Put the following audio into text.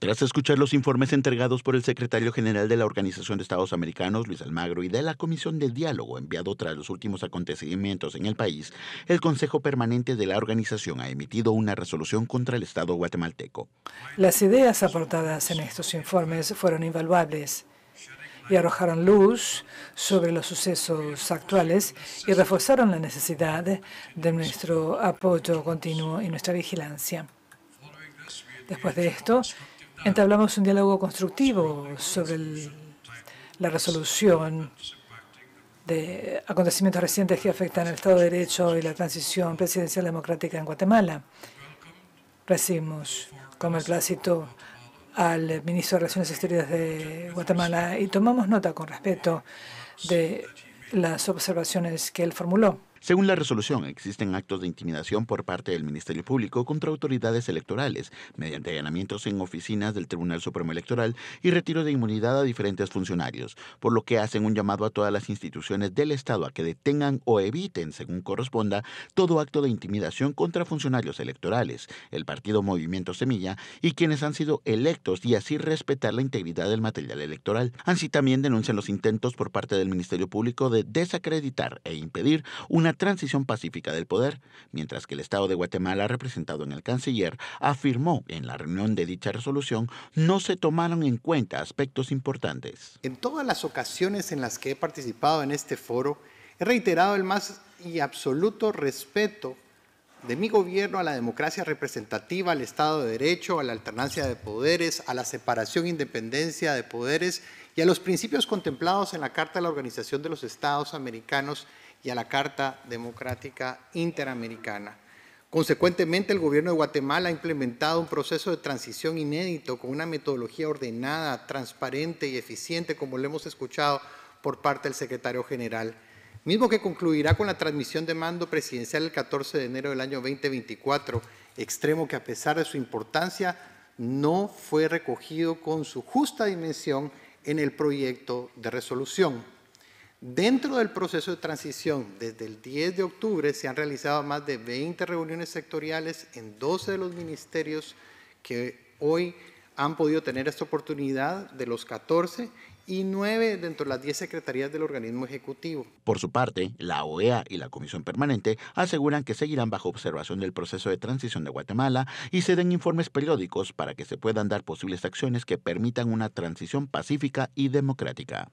Tras escuchar los informes entregados por el secretario general de la Organización de Estados Americanos, Luis Almagro, y de la Comisión de Diálogo enviado tras los últimos acontecimientos en el país, el Consejo Permanente de la organización ha emitido una resolución contra el Estado guatemalteco. Las ideas aportadas en estos informes fueron invaluables y arrojaron luz sobre los sucesos actuales y reforzaron la necesidad de nuestro apoyo continuo y nuestra vigilancia. Después de esto, Entablamos un diálogo constructivo sobre la resolución de acontecimientos recientes que afectan el Estado de Derecho y la transición presidencial democrática en Guatemala. Recibimos con el plácito al ministro de Relaciones Exteriores de Guatemala y tomamos nota con respeto de las observaciones que él formuló. Según la resolución, existen actos de intimidación por parte del Ministerio Público contra autoridades electorales, mediante allanamientos en oficinas del Tribunal Supremo Electoral y retiro de inmunidad a diferentes funcionarios, por lo que hacen un llamado a todas las instituciones del Estado a que detengan o eviten, según corresponda, todo acto de intimidación contra funcionarios electorales, el partido Movimiento Semilla y quienes han sido electos y así respetar la integridad del material electoral. Así también denuncian los intentos por parte del Ministerio Público de desacreditar e impedir una transición pacífica del poder, mientras que el Estado de Guatemala, representado en el canciller, afirmó en la reunión de dicha resolución no se tomaron en cuenta aspectos importantes. En todas las ocasiones en las que he participado en este foro, he reiterado el más y absoluto respeto de mi gobierno a la democracia representativa, al Estado de Derecho, a la alternancia de poderes, a la separación e independencia de poderes y a los principios contemplados en la Carta de la Organización de los Estados Americanos y a la Carta Democrática Interamericana. Consecuentemente, el gobierno de Guatemala ha implementado un proceso de transición inédito con una metodología ordenada, transparente y eficiente, como lo hemos escuchado por parte del secretario general, mismo que concluirá con la transmisión de mando presidencial el 14 de enero del año 2024, extremo que a pesar de su importancia no fue recogido con su justa dimensión en el proyecto de resolución. Dentro del proceso de transición, desde el 10 de octubre se han realizado más de 20 reuniones sectoriales en 12 de los ministerios que hoy han podido tener esta oportunidad de los 14 y 9 dentro de las 10 secretarías del organismo ejecutivo. Por su parte, la OEA y la Comisión Permanente aseguran que seguirán bajo observación del proceso de transición de Guatemala y se den informes periódicos para que se puedan dar posibles acciones que permitan una transición pacífica y democrática.